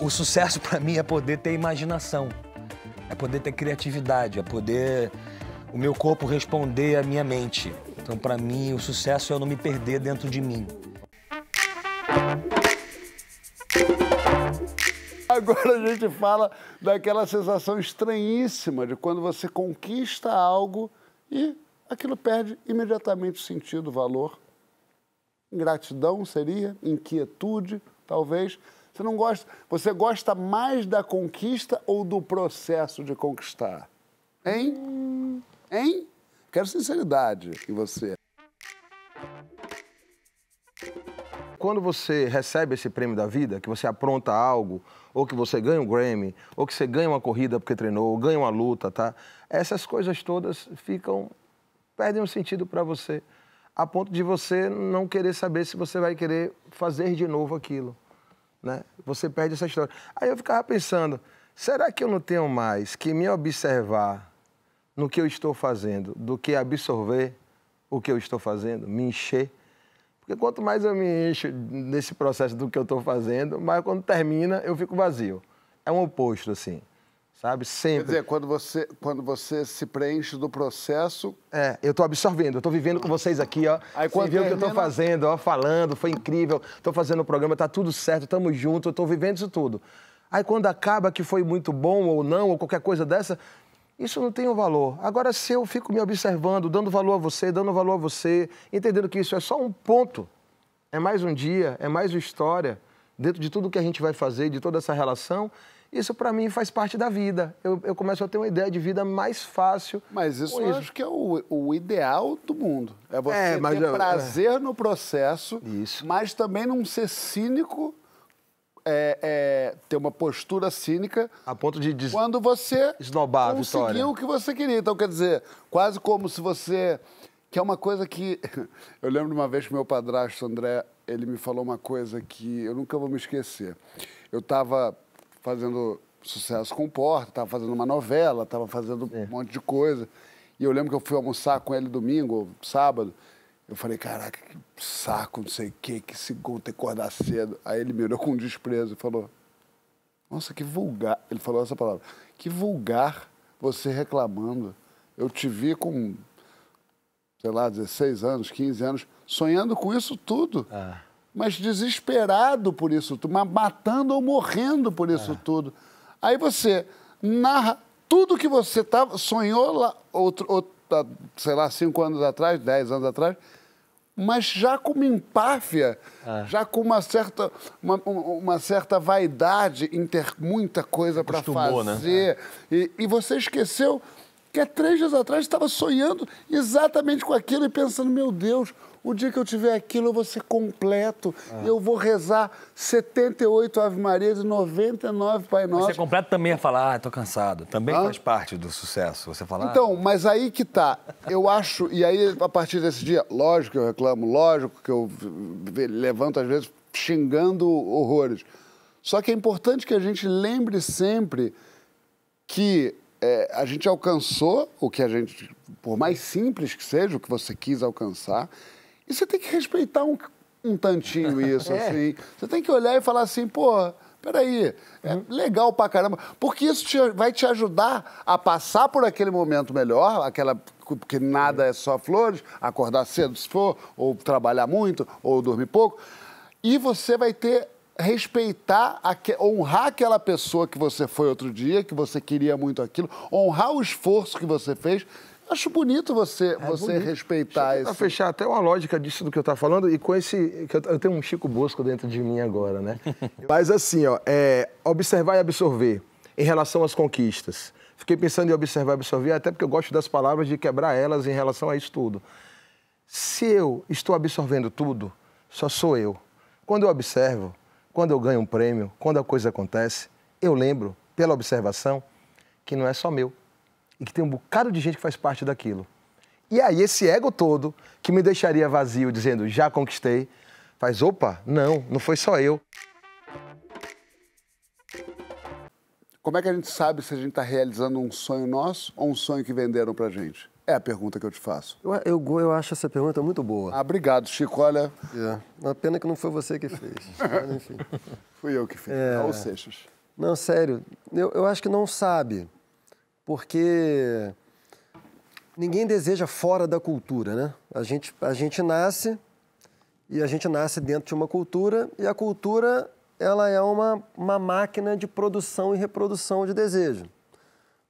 o, sucesso para mim é poder ter imaginação, é poder ter criatividade, é poder o meu corpo responder à minha mente. Então, para mim, o sucesso é eu não me perder dentro de mim. Agora a gente fala daquela sensação estranhíssima de quando você conquista algo e aquilo perde imediatamente sentido, valor. Ingratidão seria, inquietude, Talvez você não gosta. Você gosta mais da conquista ou do processo de conquistar? Hein? Hein? Quero sinceridade em você. Quando você recebe esse prêmio da vida, que você apronta algo, ou que você ganha um Grammy, ou que você ganha uma corrida porque treinou, ou ganha uma luta, tá? Essas coisas todas ficam perdem o um sentido para você a ponto de você não querer saber se você vai querer fazer de novo aquilo. Né? Você perde essa história. Aí eu ficava pensando, será que eu não tenho mais que me observar no que eu estou fazendo do que absorver o que eu estou fazendo, me encher? Porque quanto mais eu me encho nesse processo do que eu estou fazendo, mais quando termina eu fico vazio. É um oposto, assim sabe? Sempre. Quer dizer, quando você, quando você se preenche do processo... É, eu estou absorvendo, eu estou vivendo com vocês aqui, ó. Aí, quando você viu o que eu estou fazendo, ó, falando, foi incrível, estou fazendo o programa, tá tudo certo, estamos juntos, eu estou vivendo isso tudo. Aí quando acaba que foi muito bom ou não, ou qualquer coisa dessa, isso não tem um valor. Agora, se eu fico me observando, dando valor a você, dando valor a você, entendendo que isso é só um ponto, é mais um dia, é mais uma história, dentro de tudo que a gente vai fazer, de toda essa relação, isso para mim faz parte da vida. Eu, eu, começo a ter uma ideia de vida mais fácil. Mas isso eu isso. acho que é o, o, ideal do mundo. É você é, ter eu, é. prazer é. no processo, isso. mas também não ser cínico, é, é, ter uma postura cínica. A ponto de des... quando você esnobar a vitória. conseguiu o que você queria. Então, quer dizer, quase como se você que é uma coisa que eu lembro uma vez que meu padrasto André ele me falou uma coisa que eu nunca vou me esquecer. Eu estava fazendo sucesso com o Porta, estava fazendo uma novela, estava fazendo é. um monte de coisa. E eu lembro que eu fui almoçar com ele domingo, sábado. Eu falei, caraca, que saco, não sei o quê, que esse gol tem que acordar cedo. Aí ele me olhou com desprezo e falou, nossa, que vulgar. Ele falou essa palavra. Que vulgar você reclamando. Eu te vi com, sei lá, 16 anos, 15 anos, sonhando com isso tudo. Ah mas desesperado por isso tudo, mas matando ou morrendo por isso é. tudo. Aí você narra tudo que você tava, tá, sonhou lá, outro, outro, sei lá, cinco anos atrás, dez anos atrás, mas já com uma empáfia, é. já com uma certa, uma, uma certa vaidade em ter muita coisa para né? fazer. Né? E, e você esqueceu que há três dias atrás estava sonhando exatamente com aquilo e pensando, meu Deus, o dia que eu tiver aquilo, eu vou ser completo. Ah. Eu vou rezar 78 Ave Maria e 99 Pai Nosso. Você ser completo também a é falar, ah, tô cansado. Também ah? faz parte do sucesso, você falar. Então, mas aí que tá. Eu acho, e aí a partir desse dia, lógico que eu reclamo, lógico que eu levanto às vezes xingando horrores. Só que é importante que a gente lembre sempre que é, a gente alcançou o que a gente, por mais simples que seja, o que você quis alcançar, e você tem que respeitar um, um tantinho isso, é. assim. Você tem que olhar e falar assim, pô, peraí, é uhum. legal pra caramba. Porque isso te, vai te ajudar a passar por aquele momento melhor, aquela que nada é só flores, acordar cedo se for, ou trabalhar muito, ou dormir pouco. E você vai ter respeitar, honrar aquela pessoa que você foi outro dia, que você queria muito aquilo, honrar o esforço que você fez Acho bonito você, é você bonito. respeitar isso. fechar até uma lógica disso do que eu estava falando e com esse. Que eu tenho um Chico Bosco dentro de mim agora, né? Mas assim, ó, é, observar e absorver em relação às conquistas. Fiquei pensando em observar e absorver, até porque eu gosto das palavras de quebrar elas em relação a isso tudo. Se eu estou absorvendo tudo, só sou eu. Quando eu observo, quando eu ganho um prêmio, quando a coisa acontece, eu lembro, pela observação, que não é só meu, e que tem um bocado de gente que faz parte daquilo. E aí esse ego todo, que me deixaria vazio dizendo já conquistei, faz opa, não, não foi só eu. Como é que a gente sabe se a gente está realizando um sonho nosso ou um sonho que venderam a gente? É a pergunta que eu te faço. Eu, eu, eu acho essa pergunta muito boa. Ah, obrigado, Chico. Olha. É. Uma pena que não foi você que fez. Mas, enfim. Fui eu que fiz. É... Ou Seixas. Não, sério. Eu, eu acho que não sabe porque ninguém deseja fora da cultura, né? A gente, a gente nasce e a gente nasce dentro de uma cultura e a cultura ela é uma, uma máquina de produção e reprodução de desejo.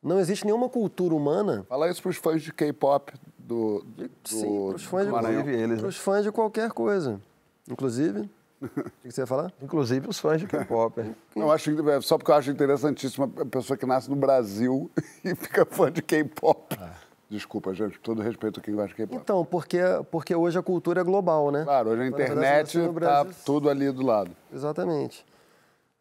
Não existe nenhuma cultura humana. Fala isso para os fãs de K-pop do, do, Sim, para os fãs, né? fãs de qualquer coisa. Inclusive, O que você ia falar? Inclusive os fãs de K-pop. eu acho, é, só porque eu acho interessantíssimo a pessoa que nasce no Brasil e fica fã de K-pop. Ah. Desculpa, gente, todo respeito a quem gosta de K-pop. Então, porque, porque hoje a cultura é global, né? Claro, hoje a internet está tudo ali do lado. Exatamente.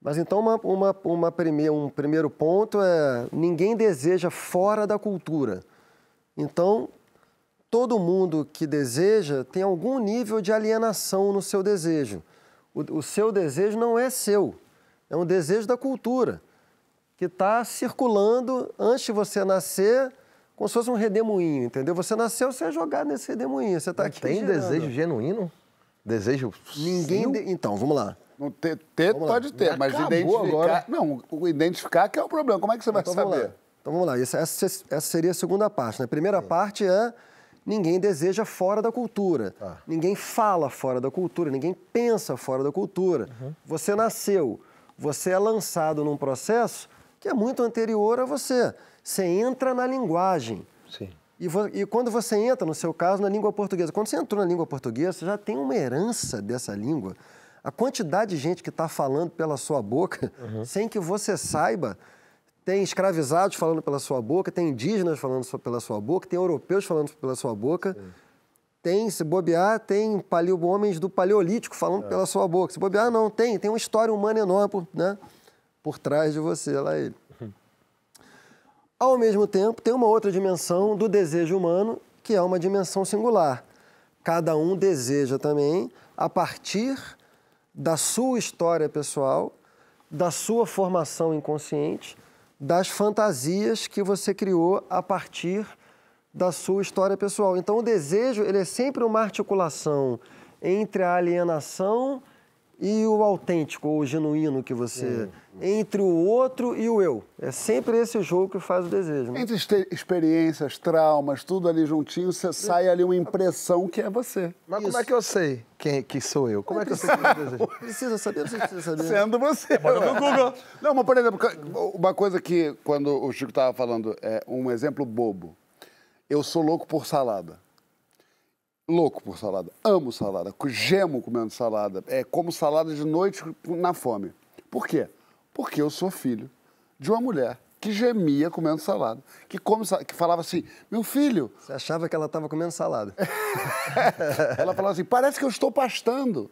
Mas então, uma, uma, uma prime... um primeiro ponto é: ninguém deseja fora da cultura. Então, todo mundo que deseja tem algum nível de alienação no seu desejo. O, o seu desejo não é seu, é um desejo da cultura, que está circulando antes de você nascer, como se fosse um redemoinho, entendeu? Você nasceu, você é jogado nesse redemoinho, você está aqui. Tem girando. desejo genuíno? Desejo. Ninguém. De... Então, vamos lá. Não ter, ter pode lá. ter, mas identificar. Agora. Não, identificar que é o problema. Como é que você então, vai saber? Lá. Então vamos lá, essa, essa, seria a segunda parte. Né? A primeira é. parte é ninguém deseja fora da cultura. Ah. Ninguém fala fora da cultura, ninguém pensa fora da cultura. Uhum. Você nasceu, você é lançado num processo que é muito anterior a você. Você entra na linguagem. Sim. E, e, quando você entra, no seu caso, na língua portuguesa, quando você entrou na língua portuguesa, você já tem uma herança dessa língua. A quantidade de gente que está falando pela sua boca, uhum. sem que você saiba, tem escravizados falando pela sua boca, tem indígenas falando pela sua boca, tem europeus falando pela sua boca, é. tem, se bobear, tem paleo, homens do paleolítico falando é. pela sua boca. Se bobear, não, tem. Tem uma história humana enorme por, né, por trás de você, lá ele. Uhum. Ao mesmo tempo, tem uma outra dimensão do desejo humano, que é uma dimensão singular. Cada um deseja também, a partir da sua história pessoal, da sua formação inconsciente, das fantasias que você criou a partir da sua história pessoal. Então, o desejo ele é sempre uma articulação entre a alienação e o autêntico ou o genuíno que você. Entre o outro e o eu. É sempre esse jogo que faz o desejo. Né? Entre experiências, traumas, tudo ali juntinho, você sai ali uma impressão que é você. Mas Isso. como é que eu sei quem é que sou eu? Como é, que eu sei que eu é desejo? Precisa saber, você precisa saber. Sendo você. É, bota no Google. Não, mas por exemplo, uma coisa que quando o Chico estava falando, é um exemplo bobo. Eu sou louco por salada louco por salada. Amo salada. Gemo comendo salada. É como salada de noite na fome. Por quê? Porque eu sou filho de uma mulher que gemia comendo salada, que come que falava assim, meu filho. Você achava que ela estava comendo salada? ela falava assim, parece que eu estou pastando.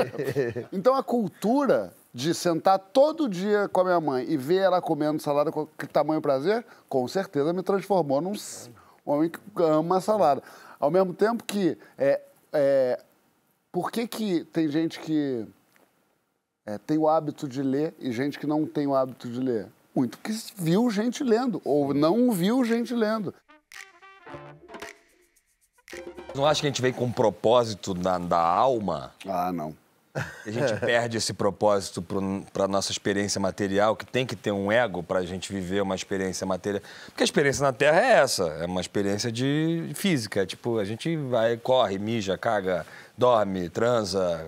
então a cultura de sentar todo dia com a minha mãe e ver ela comendo salada com que tamanho prazer, com certeza me transformou num homem que ama salada. Ao mesmo tempo que. É, é, por que, que tem gente que é, tem o hábito de ler e gente que não tem o hábito de ler? Muito porque viu gente lendo, ou não viu gente lendo. Não acho que a gente veio com um propósito da alma? Ah, não. A gente é. perde esse propósito para a nossa experiência material, que tem que ter um ego para a gente viver uma experiência material. Porque a experiência na Terra é essa, é uma experiência de física. Tipo, a gente vai, corre, mija, caga, dorme, transa,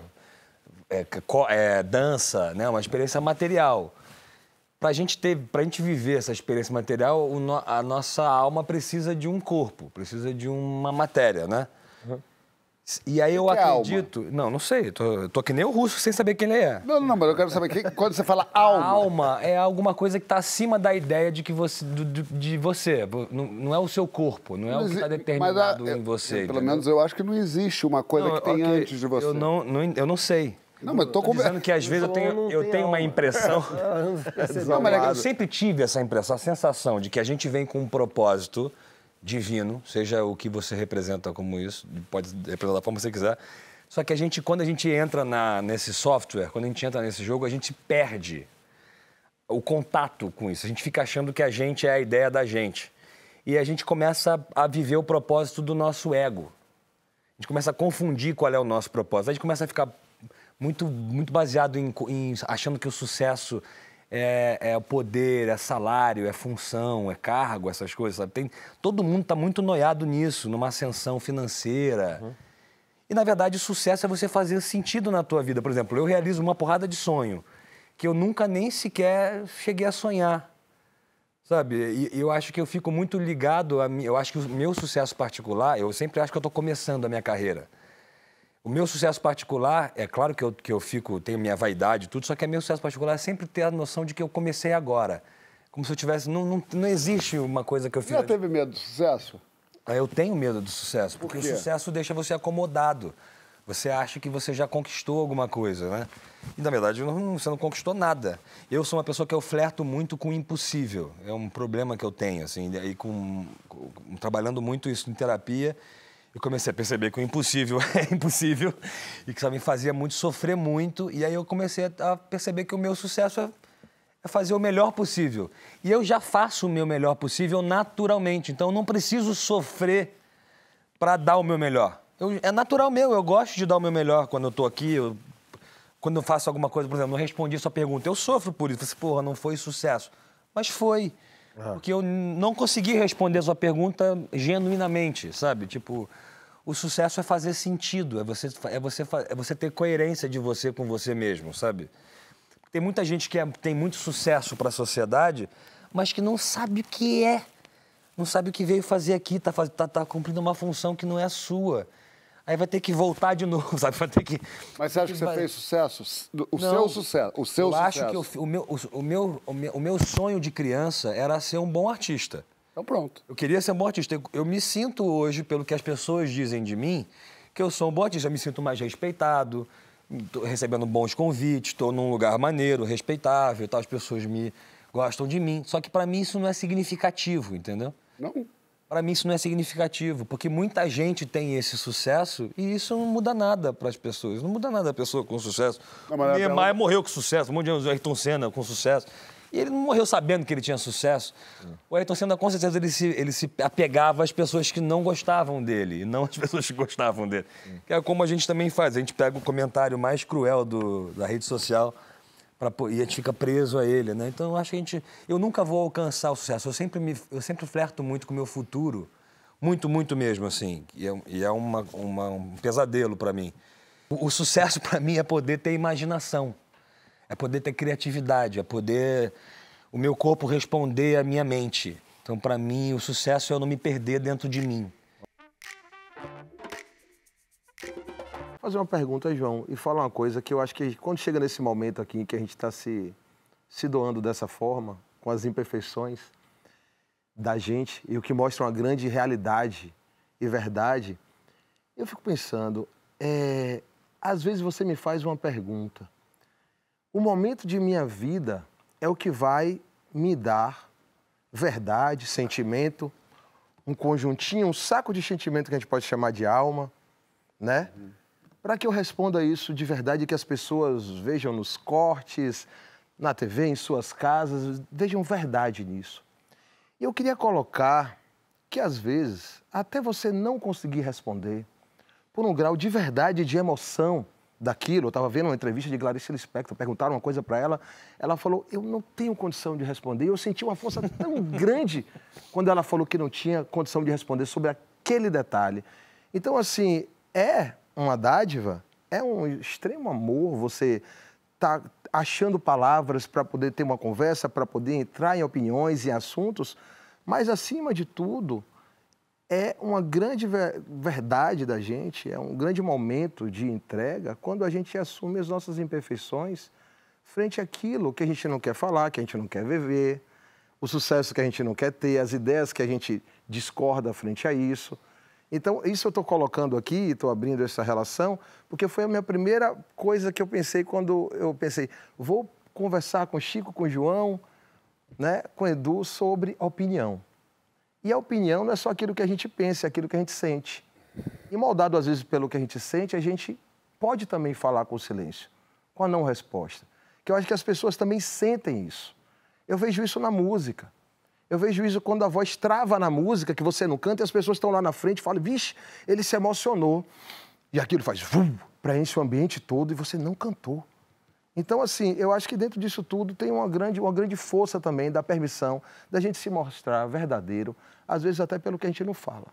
é, é, dança, né? Uma experiência material. Para a gente ter, para a gente viver essa experiência material, a nossa alma precisa de um corpo, precisa de uma matéria, né? E aí eu que é acredito. É não, não sei. Tô, tô que nem o russo sem saber quem ele é. Não, não, mas eu quero saber que, quando você fala alma. Alma é alguma coisa que está acima da ideia de que você. De, de você. Não, não, é o seu corpo, não é o que está determinado a, em você. Eu, pelo entendeu? menos eu acho que não existe uma coisa não, que tem okay, antes de você. Eu não, não, eu não sei. Não, mas eu tô, tô dizendo que às vezes eu tenho, eu tenho uma impressão. não, mas é é eu sempre tive essa impressão, a sensação de que a gente vem com um propósito divino, seja o que você representa como isso, pode representar da forma que você quiser. Só que a gente, quando a gente entra na, nesse software, quando a gente entra nesse jogo, a gente perde o contato com isso. A gente fica achando que a gente é a ideia da gente. E a gente começa a viver o propósito do nosso ego. A gente começa a confundir qual é o nosso propósito. A gente começa a ficar muito, muito baseado em, em achando que o sucesso é, é poder, é salário, é função, é cargo, essas coisas, sabe? Tem, todo mundo está muito noiado nisso, numa ascensão financeira. Uhum. E, na verdade, sucesso é você fazer sentido na tua vida. Por exemplo, eu realizo uma porrada de sonho que eu nunca nem sequer cheguei a sonhar. Sabe, e eu acho que eu fico muito ligado a mim. Eu acho que o meu sucesso particular, eu sempre acho que eu estou começando a minha carreira. O meu sucesso particular, é claro que eu, que eu fico, tenho minha vaidade e tudo, só que é meu sucesso particular é sempre ter a noção de que eu comecei agora. Como se eu tivesse. Não, não, não existe uma coisa que eu fiz. Já teve medo do sucesso? É, eu tenho medo do sucesso, Por porque o sucesso deixa você acomodado. Você acha que você já conquistou alguma coisa, né? E na verdade não, você não conquistou nada. Eu sou uma pessoa que eu flerto muito com o impossível. É um problema que eu tenho, assim, e com, com trabalhando muito isso em terapia eu comecei a perceber que o impossível é impossível e que só me fazia muito sofrer muito. E aí eu comecei a perceber que o meu sucesso é, é fazer o melhor possível. E eu já faço o meu melhor possível naturalmente, então eu não preciso sofrer para dar o meu melhor. Eu, é natural meu, eu gosto de dar o meu melhor quando eu estou aqui, eu, quando eu faço alguma coisa, por exemplo, não respondi a sua pergunta, eu sofro por isso. falei, assim, porra, não foi sucesso. Mas foi. Uhum. Porque eu não consegui responder a sua pergunta genuinamente, sabe? Tipo, o sucesso é fazer sentido, é você, é você, é você ter coerência de você com você mesmo, sabe? Tem muita gente que é, tem muito sucesso para a sociedade, mas que não sabe o que é, não sabe o que veio fazer aqui, está tá, tá cumprindo uma função que não é sua aí vai ter que voltar de novo, sabe? Vai ter que. Mas você acha que você fez sucesso? O Não, seu sucesso? O seu eu sucesso. acho que eu, o, meu, o, meu, o, meu, o meu sonho de criança era ser um bom artista. Então pronto. Eu queria ser um bom artista. Eu me sinto hoje, pelo que as pessoas dizem de mim, que eu sou um bom artista. Eu me sinto mais respeitado, estou recebendo bons convites, estou num lugar maneiro, respeitável, tal. as pessoas me gostam de mim. Só que para mim isso não é significativo, entendeu? Não. Para mim isso não é significativo, porque muita gente tem esse sucesso e isso não muda nada para as pessoas. Não muda nada a pessoa com sucesso. Não, o Neymar morreu com sucesso, um monte de anos, o Ayrton Senna com sucesso. E ele não morreu sabendo que ele tinha sucesso. O Ayrton Senna, com certeza, ele se, ele se apegava às pessoas que não gostavam dele, e não às pessoas que gostavam dele. Que é como a gente também faz. A gente pega o comentário mais cruel do, da rede social Pra, e a gente fica preso a ele, né? Então eu acho que a gente. Eu nunca vou alcançar o sucesso. Eu sempre, me, eu sempre flerto muito com o meu futuro. Muito, muito mesmo, assim. E é, e é uma, uma, um pesadelo para mim. O, o sucesso para mim é poder ter imaginação, é poder ter criatividade, é poder o meu corpo responder à minha mente. Então, para mim, o sucesso é eu não me perder dentro de mim. fazer uma pergunta, João, e falar uma coisa que eu acho que quando chega nesse momento aqui em que a gente está se, se doando dessa forma, com as imperfeições da gente e o que mostra uma grande realidade e verdade, eu fico pensando, é, às vezes você me faz uma pergunta. O momento de minha vida é o que vai me dar verdade, sentimento, um conjuntinho, um saco de sentimento que a gente pode chamar de alma, né? Uhum para que eu responda isso de verdade, que as pessoas vejam nos cortes, na TV, em suas casas, vejam verdade nisso. E eu queria colocar que, às vezes, até você não conseguir responder, por um grau de verdade, de emoção daquilo, eu estava vendo uma entrevista de Clarice Lispector, perguntaram uma coisa para ela, ela falou, eu não tenho condição de responder. Eu senti uma força tão grande quando ela falou que não tinha condição de responder sobre aquele detalhe. Então, assim, é uma dádiva, é um extremo amor você tá achando palavras para poder ter uma conversa, para poder entrar em opiniões, em assuntos, mas acima de tudo, é uma grande verdade da gente, é um grande momento de entrega quando a gente assume as nossas imperfeições frente àquilo que a gente não quer falar, que a gente não quer viver, o sucesso que a gente não quer ter, as ideias que a gente discorda frente a isso. Então, isso eu estou colocando aqui, estou abrindo essa relação, porque foi a minha primeira coisa que eu pensei quando eu pensei, vou conversar com Chico, com João, né, com Edu sobre opinião. E a opinião não é só aquilo que a gente pensa, é aquilo que a gente sente. E moldado às vezes pelo que a gente sente, a gente pode também falar com o silêncio, com a não resposta. Que eu acho que as pessoas também sentem isso. Eu vejo isso na música. Eu vejo isso quando a voz trava na música, que você não canta, e as pessoas estão lá na frente e falam, vixe, ele se emocionou. E aquilo faz, vum, preenche o ambiente todo e você não cantou. Então, assim, eu acho que dentro disso tudo tem uma grande, uma grande força também da permissão da gente se mostrar verdadeiro, às vezes até pelo que a gente não fala.